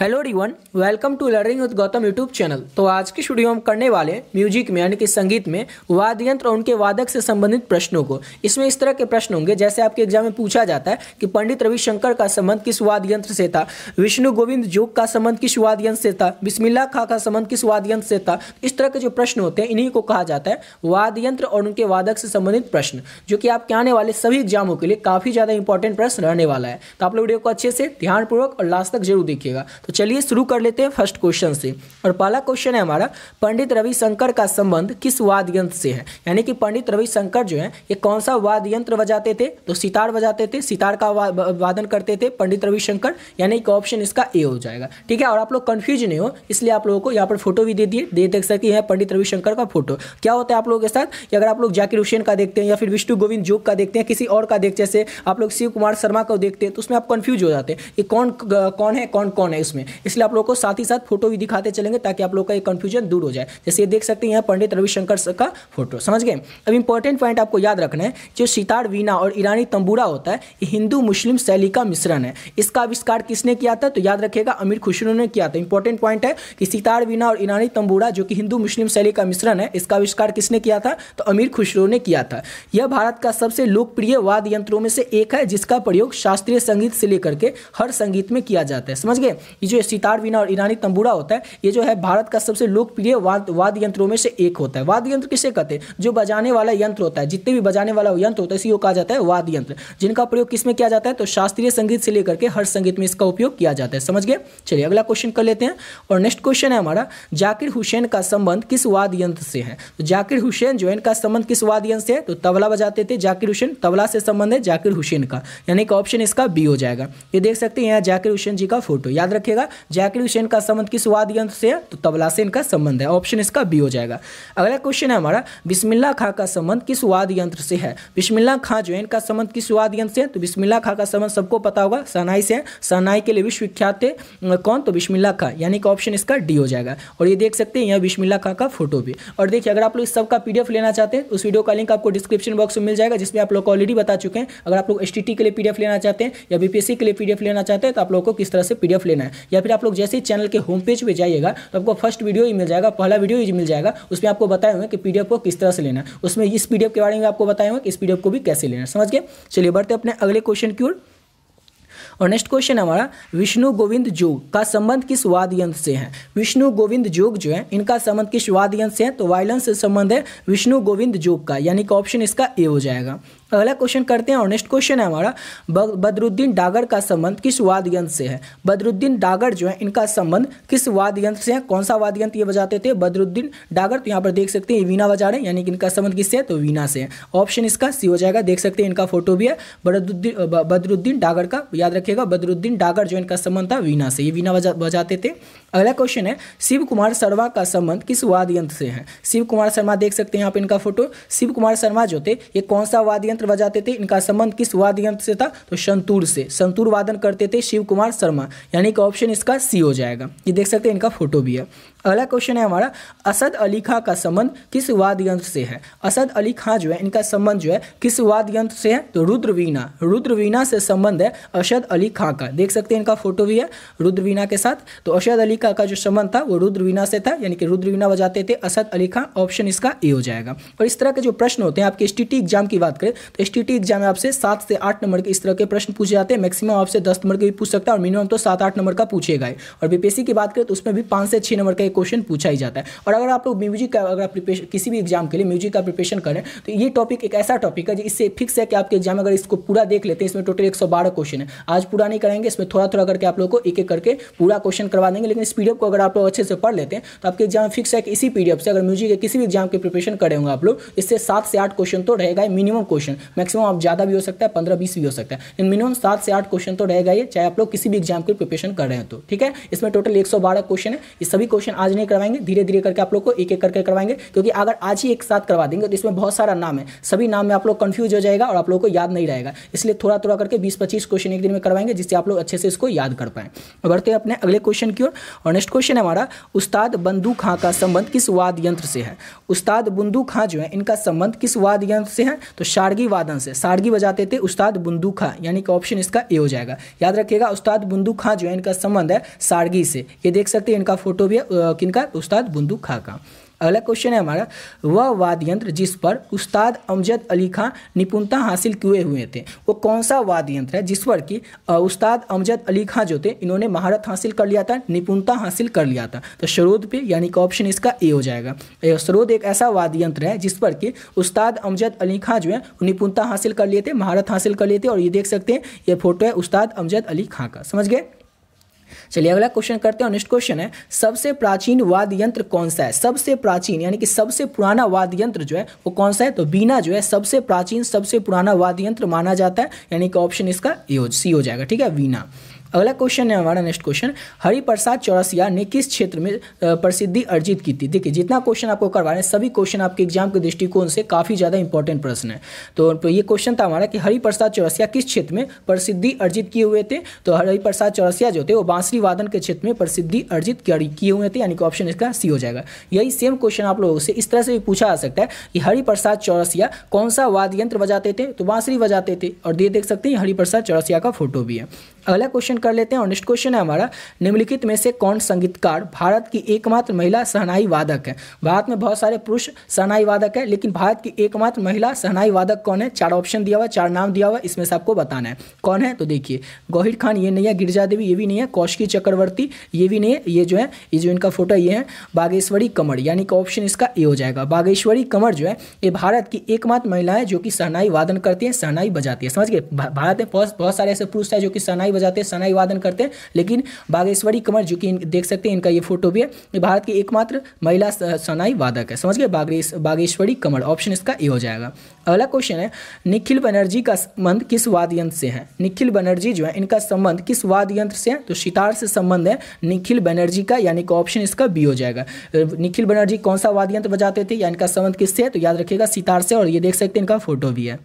hello everyone welcome to learning with Gautam YouTube channel तो आज की स्टूडियो हम करने वाले म्यूजिक में यानी कि संगीत में वाद्य यंत्र और उनके वादक से संबंधित प्रश्नों को इसमें इस तरह के प्रश्न होंगे जैसे आपके एग्जाम में पूछा जाता है कि पंडित रविशंकर का संबंध किस वाद्य यंत्र से था विष्णु गोविंद जोग का संबंध किस वाद्य यंत्र से था बिस्मिल्ला खा का संबंध किस वाद्य यंत्र से था इस तरह के जो प्रश्न होते हैं इन्हीं को कहा जाता है वाद्य यंत्र और उनके वादक से संबंधित प्रश्न जो कि आपके आने वाले सभी एग्जामों के लिए काफ़ी ज़्यादा इंपॉर्टेंट प्रश्न रहने वाला है तो आप लोग वीडियो को अच्छे से ध्यानपूर्वक और लास्ट तक जरूर देखिएगा तो तो चलिए शुरू कर लेते हैं फर्स्ट क्वेश्चन से और पहला क्वेश्चन है हमारा पंडित रविशंकर का संबंध किस वाद्य यंत्र से है यानी कि पंडित रविशंकर जो है ये कौन सा वाद्य यंत्र बजाते थे तो सितार बजाते थे सितार का वादन करते थे पंडित रविशंकर यानी कि ऑप्शन इसका ए हो जाएगा ठीक है और आप लोग कन्फ्यूज नहीं हो इसलिए आप लोगों को यहाँ पर फोटो भी दे दिए दे देख सकते हैं पंडित रविशंकर का फोटो क्या होता है आप लोगों के साथ अगर आप लोग जाकिर हुसैन का देखते हैं या फिर विष्णु गोविंद जोग का देखते हैं किसी और का देखते जैसे आप लोग शिव कुमार शर्मा को देखते हैं तो उसमें आप कन्फ्यूज हो जाते हैं कि कौन कौन है कौन कौन है उसमें इसलिए आप लोग को साथ ही साथ फोटो भी दिखाते चलेंगे ताकि आप लोग का ये कन्फ्यूजन दूर हो जाए जैसे ये देख सकते हैं यहाँ पंडित रविशंकर का फोटो समझ गए अब इंपॉर्टेंट पॉइंट आपको याद रखना है जो सितार वीणा और ईरानी तंबूरा होता है ये हिंदू मुस्लिम शैली का मिश्रण है इसका आविष्कार किसने किया था तो याद रखेगा अमीर खुशरू ने किया था इंपॉर्टेंट पॉइंट है कि सितार वीणा और ईरानी तंबूरा जो कि हिंदू मुस्लिम शैली का मिश्रण है इसका आविष्कार किसने किया था तो अमीर खुशरू ने किया था यह भारत का सबसे लोकप्रिय वाद यंत्रों में से एक है जिसका प्रयोग शास्त्रीय संगीत से लेकर के हर संगीत में किया जाता है समझ गए ये जो सितार वीणा और ईरानी तंबूरा होता है ये जो है भारत का सबसे लोकप्रिय वाद वाद्य यंत्रों में से एक होता है वाद्य यंत्र किसे कहते हैं जो बजाने वाला यंत्र होता है जितने भी बजाने वाला यंत्र होता है इसी को कहा जाता है वाद्य यंत्र जिनका प्रयोग किसमें किया जाता है तो शास्त्रीय संगीत से लेकर के हर संगीत में इसका उपयोग किया जाता है समझ गए चलिए अगला क्वेश्चन कर लेते हैं और नेक्स्ट क्वेश्चन है हमारा जाकिर हुसैन का संबंध किस वाद्य यंत्र से है तो जाकिर हुसैन जो इनका संबंध किस वाद्य यंत्र से है तो तबला बजाते थे जाकिर हुसैन तबला से संबंध है जाकिर हुसैन का यानी कि ऑप्शन इसका बी हो जाएगा ये देख सकते हैं यहाँ जाकिर हुसैन जी का फोटो याद रखें रखेगा जैकरी सेन का संबंध किस वाद्य यंत्र से है तो तबला से इनका संबंध है ऑप्शन इसका बी हो जाएगा अगला क्वेश्चन है हमारा बिस्मिल्ला खां का संबंध किस वाद्य यंत्र से है बिस्मिल्ला खां जो है इनका संबंध किस वाद्य यंत्र से है तो बिस्मिल्ला खां का संबंध सबको पता होगा सनाई से है सनाई के लिए विश्वविख्यात थे कौन तो बिस्मिल्ला खां यानी कि ऑप्शन इसका डी हो जाएगा और ये देख सकते हैं यहाँ बिस्मिल्ला खां का फोटो भी और देखिए अगर आप लोग इस सब का पीडीएफ लेना चाहते हैं तो उस वीडियो का लिंक आपको डिस्क्रिप्शन बॉक्स में मिल जाएगा जिसमें आप लोग ऑलरेडी बता चुके हैं अगर आप लोग एस के लिए पीडीएफ लेना चाहते हैं या बीपीएससी के लिए पीडीएफ लेना चाहते हैं तो आप लोगों को किस तरह से पीडीएफ लेना है या फिर आप लोग जैसे ही चैनल के होम पेज पर जाइएगा तो आपको फर्स्ट वीडियो ही मिल जाएगा पहला वीडियो ही मिल जाएगा उसमें आपको बताए हुए कि पी को किस तरह से लेना उसमें इस पी के बारे में आपको बताए हुए कि इस पी को भी कैसे लेना समझ गए चलिए बढ़ते अपने अगले क्वेश्चन की ओर और नेक्स्ट क्वेश्चन हमारा विष्णु गोविंद जोग का संबंध किस वाद यंत्र से है विष्णु गोविंद जोग जो है इनका संबंध किस वाद यंत्र से है तो वायलेंस से संबंध है विष्णु गोविंद जोग का यानी कि ऑप्शन इसका ए हो जाएगा अगला क्वेश्चन करते हैं और नेक्स्ट क्वेश्चन है हमारा बदरुद्दीन डागर का संबंध किस वाद यंत्र से है बदरुद्दीन डागर जो है इनका संबंध किस वाद यंत्र से है कौन सा वाद्य यंत्र ये बजाते थे बदरुद्दीन डागर तो यहाँ पर देख सकते हैं वीना बजा रहे हैं यानी कि इनका संबंध किससे है तो वीना से है ऑप्शन इसका सी हो जाएगा देख सकते हैं इनका फोटो भी है बदरुद्दीन बदरुद्दीन डागर का याद रखिएगा बदरुद्दीन डागर जो इनका संबंध था वीना से ये वीना बजाते थे अगला क्वेश्चन है शिव कुमार शर्मा का संबंध किस वाद यंत्र से है शिव कुमार शर्मा देख सकते हैं यहाँ पर इनका फोटो शिव कुमार शर्मा जो थे ये कौन सा वाद्य यंत्र यंत्र बजाते थे इनका संबंध किस वाद्य यंत्र से था तो संतूर से संतूर वादन करते थे शिव कुमार शर्मा यानी कि ऑप्शन इसका सी हो जाएगा ये देख सकते हैं इनका फोटो भी है अगला क्वेश्चन है हमारा असद अली खां का संबंध किस वाद्य यंत्र से है असद अली खां जो है इनका संबंध जो है किस वाद्य यंत्र से है तो रुद्रवीणा रुद्रवीणा से संबंध है असद अली खां का देख सकते हैं इनका फोटो भी है रुद्रवीणा के साथ तो असद अली खां का जो संबंध था वो रुद्रवीणा से था यानी कि रुद्रवीणा बजाते थे असद अली खां ऑप्शन इसका ए हो जाएगा और इस तरह के जो प्रश्न होते हैं आपके एस एग्जाम की बात करें तो एस एग्जाम में आपसे सात से आठ नंबर के इस तरह के प्रश्न पूछे जाते हैं मैक्सिमम आपसे दस नंबर के भी पूछ सकता है और मिनिमम तो सात आठ नंबर का पूछेगा और बीपीएससी की बात करें तो उसमें भी पाँच से छः नंबर का क्वेश्चन पूछा ही जाता है और अगर आप लोग म्यूजिक का अगर आप प्रिपरेशन किसी भी एग्जाम के लिए म्यूजिक का प्रिपेशन करें तो ये टॉपिक एक ऐसा टॉपिक है इससे फिक्स है कि आपके एग्जाम अगर इसको पूरा देख लेते हैं इसमें टोटल एक क्वेश्चन है आज पूरा नहीं करेंगे इसमें थोड़ा थोड़ा करके आप लोग को एक एक करके पूरा क्वेश्चन करवा देंगे लेकिन इस पीडीएफ को अगर आप लोग अच्छे से पढ़ लेते हैं तो आपके एग्जाम फिक्स है कि इसी पीडीएफ से अगर म्यूजिक के किसी भी एग्जाम के प्रिपरेशन करें होंगे आप लोग इससे सात से आठ क्वेश्चन तो रहेगा मिनिमम क्वेश्चन मैक्सिमम आप ज़्यादा भी हो सकता है पंद्रह बीस भी हो सकता है मिनिमम सात से आठ क्वेश्चन तो रहेगा ये चाहे आप लोग किसी भी एग्जाम की प्रिपरेशन कर रहे हैं तो ठीक है इसमें टोटल एक सौ बारह क्वेश्चन है ये सभी क्वेश्चन आज नहीं करवाएंगे धीरे धीरे करके आप लोग को एक एक करके करवाएंगे क्योंकि अगर आज ही एक साथ करवा देंगे तो इसमें बहुत सारा नाम है सभी नाम में आप लोग कन्फ्यूज हो जाएगा और आप लोग को याद नहीं रहेगा इसलिए थोड़ा थोड़ा करके बीस पच्चीस क्वेश्चन एक दिन में करवाएंगे जिससे आप लोग अच्छे से इसको याद कर पाए बढ़ते अपने अगले क्वेश्चन की ओर और नेक्स्ट क्वेश्चन है हमारा उस्ताद बंदू खां का संबंध किस वाद यंत्र से है उस्ताद बंदू खां जो है इनका संबंध किस वाद यंत्र से है तो शारगी वादन से शारगी बजाते थे उस्ताद बंदू खां यानी कि ऑप्शन इसका ए हो जाएगा याद रखिएगा उस्ताद बंदू खां जो है इनका संबंध है शारगी से ये देख सकते हैं इनका फोटो भी है किनका उस्ताद बुंदू खां का अगला क्वेश्चन है हमारा वह वाद यंत्र जिस पर उस्ताद अमजद अली खां निपुणता हासिल किए हुए थे वो कौन सा वाद यंत्र है जिस पर कि उस्ताद अमजद अली खां जो थे इन्होंने महारत हासिल कर लिया था निपुणता हासिल कर लिया था तो शरोद पे यानी कि ऑप्शन इसका ए हो जाएगा शरोद एक ऐसा वाद यंत्र है जिस पर कि उस्ताद अमजद अली खां जो है निपुणता हासिल कर लिए थे महारत हासिल कर लिए थे और ये देख सकते हैं ये फोटो है उस्ताद अमजद अली खां का समझ गए चलिए अगला क्वेश्चन करते हैं नेक्स्ट क्वेश्चन है सबसे प्राचीन वाद्य यंत्र कौन सा है सबसे प्राचीन यानी कि सबसे पुराना वाद्य यंत्र जो है वो कौन सा है तो बीना जो है सबसे प्राचीन सबसे पुराना वाद्य यंत्र माना जाता है यानी कि ऑप्शन इसका सी हो जाएगा ठीक है बीना अगला क्वेश्चन है हमारा नेक्स्ट क्वेश्चन हरिप्रसाद चौरसिया ने किस क्षेत्र में प्रसिद्धि अर्जित की थी देखिए जितना क्वेश्चन आपको करवा रहे हैं सभी क्वेश्चन आपके एग्जाम के दृष्टिकोण से काफ़ी ज़्यादा इंपॉर्टेंट प्रश्न है तो, तो ये क्वेश्चन था हमारा कि हरिप्रसाद चौरसिया किस क्षेत्र में प्रसिद्धि अर्जित किए हुए थे तो हरिप्रसाद चौरसिया जो थे वो बांसरी वादन के क्षेत्र में प्रसिद्धि अर्जित किए हुए थे यानी कि ऑप्शन इसका सी हो जाएगा यही सेम क्वेश्चन आप लोगों से इस तरह से भी पूछा जा सकता है कि हरिप्रसाद चौरसिया कौन सा वाद्य यंत्र बजाते थे तो बांसरी बजाते थे और ये देख सकते हैं हरिप्रसाद चौरसिया का फोटो भी है अगला क्वेश्चन कर लेते हैं और नेक्स्ट क्वेश्चन है हमारा निम्नलिखित में से कौन संगीतकार भारत की एकमात्र महिला सहनाई वादक है भारत में बहुत सारे पुरुष सहनाई वादक है लेकिन भारत की एकमात्र महिला सहनाई वादक कौन है चार ऑप्शन दिया हुआ चार नाम दिया हुआ इसमें से आपको बताना है कौन है तो देखिए गौहिर खान ये नहीं है गिरजा देवी ये भी नहीं है कौशिकी चक्रवर्ती ये भी नहीं है ये जो है ये जो इनका फोटो ये है बागेश्वरी कमर यानी कि ऑप्शन इसका ए हो जाएगा बागेश्वरी कमर जो है ये भारत की एकमात्र महिला है जो कि सहनाई वादन करती है सहनाई बजाती है समझ गए भारत में बहुत बहुत सारे ऐसे पुरुष है जो कि सहनाई बजाते हैं सनाई वादन करते हैं लेकिन बागेश्वरी कंवर जो कि देख सकते हैं इनका ये फोटो भी है भारत की एकमात्र महिला सनाई वादक है समझ गए बागेश्वरी कंवर ऑप्शन इसका ए हो जाएगा अगला क्वेश्चन है निखिल बनर्जी का संबंध किस वाद्य यंत्र से है निखिल बनर्जी जो है इनका संबंध किस वाद्य यंत्र से है तो सितार से संबंध है निखिल बनर्जी का यानी कि ऑप्शन इसका बी हो जाएगा निखिल बनर्जी कौन सा वाद्य यंत्र बजाते थे या इनका संबंध किससे है तो याद रखिएगा सितार से और ये देख सकते हैं इनका फोटो भी है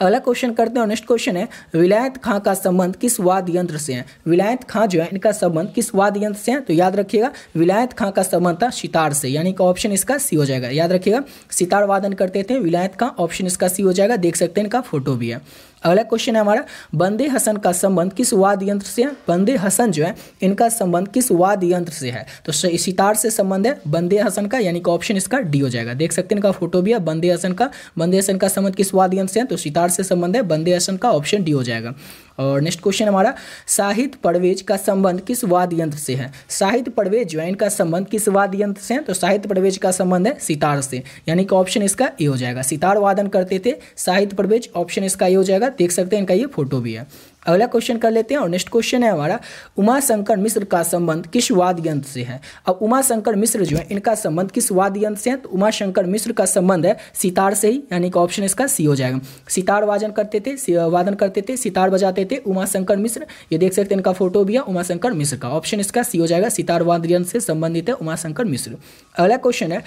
अगला क्वेश्चन करते हैं नेक्स्ट क्वेश्चन है विलायत खां का संबंध किस वाद यंत्र से है विलायत खां जो है इनका संबंध किस वाद यंत्र से है तो याद रखिएगा विलायत खां का संबंध था सितार से यानी कि ऑप्शन इसका सी हो जाएगा याद रखिएगा सितार वादन करते थे विलायत खां ऑप्शन इसका सी हो जाएगा देख सकते हैं इनका फोटो भी है अगला क्वेश्चन है हमारा बंदे हसन का संबंध किस वाद यंत्र से है बंदे हसन जो है इनका संबंध किस वाद यंत्र से है तो सितार से संबंध है बंदे हसन का यानी कि ऑप्शन इसका डी हो जाएगा देख सकते हैं इनका फोटो भी है बंदे हसन का बंदे हसन का संबंध किस वाद यंत्र से है तो सितार से संबंध है बंदे हसन का ऑप्शन डी हो जाएगा और नेक्स्ट क्वेश्चन हमारा साहित्य परवेज का संबंध किस वाद्य यंत्र से है साहित्य परवेज ज्वाइन का संबंध किस वाद्य यंत्र से है तो साहित्य परवेज का संबंध है सितार से यानी कि ऑप्शन इसका ए हो जाएगा सितार वादन करते थे साहित्य परवेज ऑप्शन इसका ए हो जाएगा देख सकते हैं इनका ये फोटो भी है अगला क्वेश्चन कर लेते हैं और नेक्स्ट क्वेश्चन है हमारा उमा शंकर मिश्र का संबंध किस वाद्यंत्र यंत्र से है अब उमा शंकर मिश्र जो है इनका संबंध किस वाद यंत्र से है तो उमा शंकर मिश्र का संबंध है सितार से ही यानी कि ऑप्शन इसका सी हो जाएगा सितार वादन करते थे वादन करते थे सितार बजाते थे उमा शंकर मिश्र ये देख सकते हैं इनका फोटो भी है उमा शंकर मिश्र का ऑप्शन इसका सी हो जाएगा सितार वाद यंत्र से संबंधित है उमा शंकर मिश्र अगला क्वेश्चन है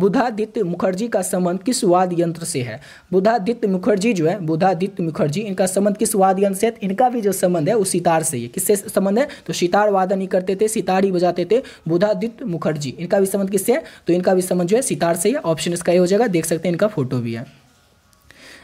बुधादित्य मुखर्जी का संबंध किस वाद यंत्र से है बुधादित्य मुखर्जी जो है बुधादित्य मुखर्जी इनका संबंध किस वाद्य यंत्र से इनका भी जो संबंध है वो सितार से ही किससे संबंध है तो सितार वादन ही करते थे सितार ही बजाते थे बुधादित्य मुखर्जी इनका भी संबंध किससे है तो इनका भी संबंध जो है सितार से ही ऑप्शन इसका ये हो जाएगा देख सकते हैं इनका फोटो भी है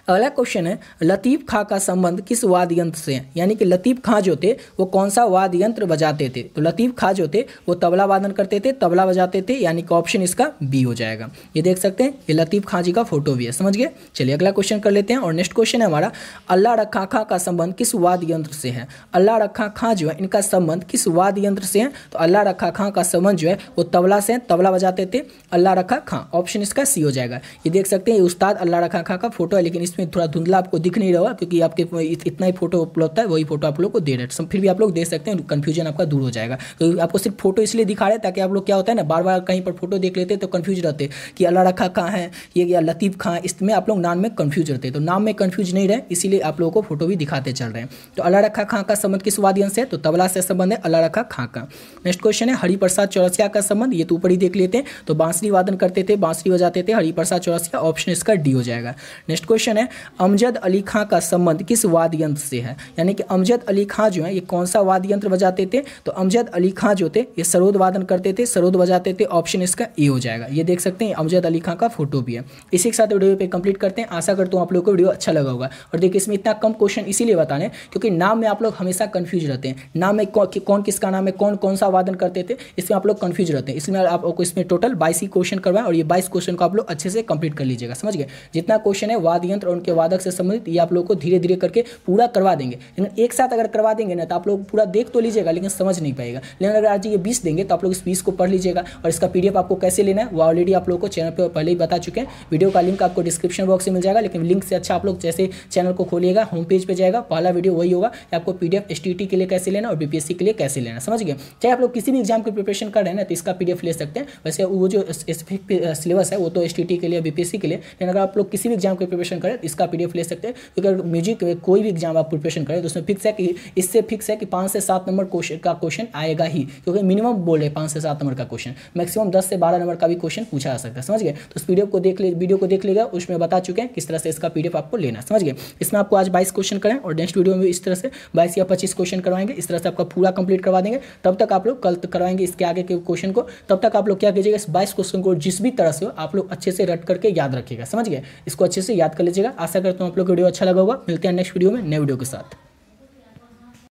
अगला क्वेश्चन है लतीफ़ खां का संबंध किस वाद यंत्र से है यानी कि लतीफ़ खां जो थे वो कौन सा वाद्य यंत्र बजाते थे तो लतीफ़ खां जो थे वो तबला वादन करते थे तबला बजाते थे यानी कि ऑप्शन इसका बी हो जाएगा ये देख सकते हैं ये लतीफ़ खां जी का फोटो भी है समझ गए चलिए अगला क्वेश्चन कर लेते हैं और नेक्स्ट क्वेश्चन है हमारा अल्लाह रखा खां का संबंध किस वाद यंत्र से है अल्लाह रखा खां जो है इनका संबंध किस वाद यंत्र से है तो अल्लाह रखा खां का संबंध जो है वो तबला से तबला बजाते थे अल्लाह रखा खां ऑप्शन इसका सी हो जाएगा ये देख सकते हैं ये उस्ताद अल्लाह रखा खां का फोटो है लेकिन इस इसमें थोड़ा धुंधला आपको दिख नहीं रहा क्योंकि आपके इतना ही फोटो उपलब्ध है वही फोटो आप लोग को दे रहे फिर भी आप लोग देख सकते हैं कन्फ्यूजन आपका दूर हो जाएगा क्योंकि तो आपको सिर्फ फोटो इसलिए दिखा रहे हैं ताकि आप लोग क्या होता है ना बार बार कहीं पर फोटो देख लेते तो कन्फ्यूज रहते कि अल्लाह रखा कहाँ है ये या लतीफ़ खां इसमें आप लोग नाम में कन्फ्यूज रहते तो नाम में कन्फ्यूज नहीं रहे इसीलिए आप लोगों को फोटो भी दिखाते चल रहे हैं तो अला रखा खां का संबंध किस वाद्य से तो तबला से संबंध है अल्लाह रखा खां का नेक्स्ट क्वेश्चन है हरिप्रसाद चौरसिया का संबंध ये तो ऊपर ही देख लेते हैं तो बांसुरी वादन करते थे बांसुरी बजाते थे हरिप्रसाद चौरसिया ऑप्शन इसका डी हो जाएगा नेक्स्ट क्वेश्चन है अमजद अली खां का संबंध किस वाद्य यंत्र से है यानी कि अमजद अली खां जो है ये कौन सा वाद्य यंत्र बजाते थे तो अमजद अली खां जो थे ये सरोद वादन करते थे सरोद बजाते थे ऑप्शन इसका ए हो जाएगा ये देख सकते हैं अमजद अली खां का फोटो भी है इसी के साथ वीडियो पे कंप्लीट करते हैं आशा करता हूँ आप लोग को वीडियो अच्छा लगा होगा और देखिए इसमें इतना कम क्वेश्चन इसीलिए बता रहे क्योंकि नाम में आप लोग हमेशा कन्फ्यूज रहते हैं नाम में कौन, किसका नाम है कौन कौन सा वादन करते थे इसमें आप लोग कन्फ्यूज रहते हैं इसलिए आपको इसमें टोटल बाईस ही क्वेश्चन करवाएं और ये बाईस क्वेश्चन को आप लोग अच्छे से कंप्लीट कर लीजिएगा समझ गए जितना क्वेश्चन है वाद यंत्र उनके वादक से संबंधित ये आप लोग को धीरे धीरे करके पूरा करवा देंगे लेकिन एक साथ अगर करवा देंगे ना तो आप लोग पूरा देख तो लीजिएगा लेकिन समझ नहीं पाएगा लेकिन अगर आज ये बीस देंगे तो आप लोग इस बीस को पढ़ लीजिएगा और इसका पी आपको कैसे लेना है वो ऑलरेडी आप लोग को चैनल पर पहले ही बता चुके हैं वीडियो का लिंक आपको डिस्क्रिप्शन बॉक्स में मिल जाएगा लेकिन लिंक से अच्छा आप लोग जैसे चैनल को खोलिएगा होम पेज पर जाएगा पहला वीडियो वही होगा आपको पी डी के लिए कैसे लेना और बीपीएससी के लिए कैसे लेना समझ गए चाहे आप लोग किसी भी एग्जाम की प्रिपरेशन कर रहे हैं ना तो इसका पीडीएफ ले सकते हैं वैसे वो जो स्पेसिफिक सिलेबस uh, है वो तो एस के लिए बीपीएससी के लिए लेकिन अगर आप लोग किसी भी एग्जाम की प्रिपरेशन करें इसका पी ले सकते हैं क्योंकि अगर म्यूजिक कोई भी एग्जाम आप प्रिपरेशन करें तो उसमें फिक्स है कि इससे फिक्स है कि पाँच से सात नंबर का क्वेश्चन आएगा ही क्योंकि मिनिमम बोल रहे पाँच से सात नंबर का क्वेश्चन मैक्सिमम दस से बारह नंबर का भी क्वेश्चन पूछा जा सकता है समझ गए तो उस वीडियो को देख ले वीडियो को देख लेगा उसमें बता चुके हैं किस तरह से इसका पीडीएफ आपको लेना समझ गए इसमें आपको आज बाईस क्वेश्चन करें और नेक्स्ट वीडियो में इस तरह से बाईस या पच्चीस क्वेश्चन करवाएंगे इस तरह से आपका पूरा कंप्लीट करवा देंगे तब तक आप लोग कल करवाएंगे इसके आगे के क्वेश्चन को तब तक आप लोग क्या कीजिएगा इस बाईस क्वेश्चन को जिस भी तरह से हो आप लोग अच्छे से रट करके याद रखिएगा समझ गए इसको अच्छे से याद कर लीजिएगा आशा करता हूँ आप लोग वीडियो अच्छा लगा होगा मिलते हैं नेक्स्ट वीडियो में नए वीडियो के साथ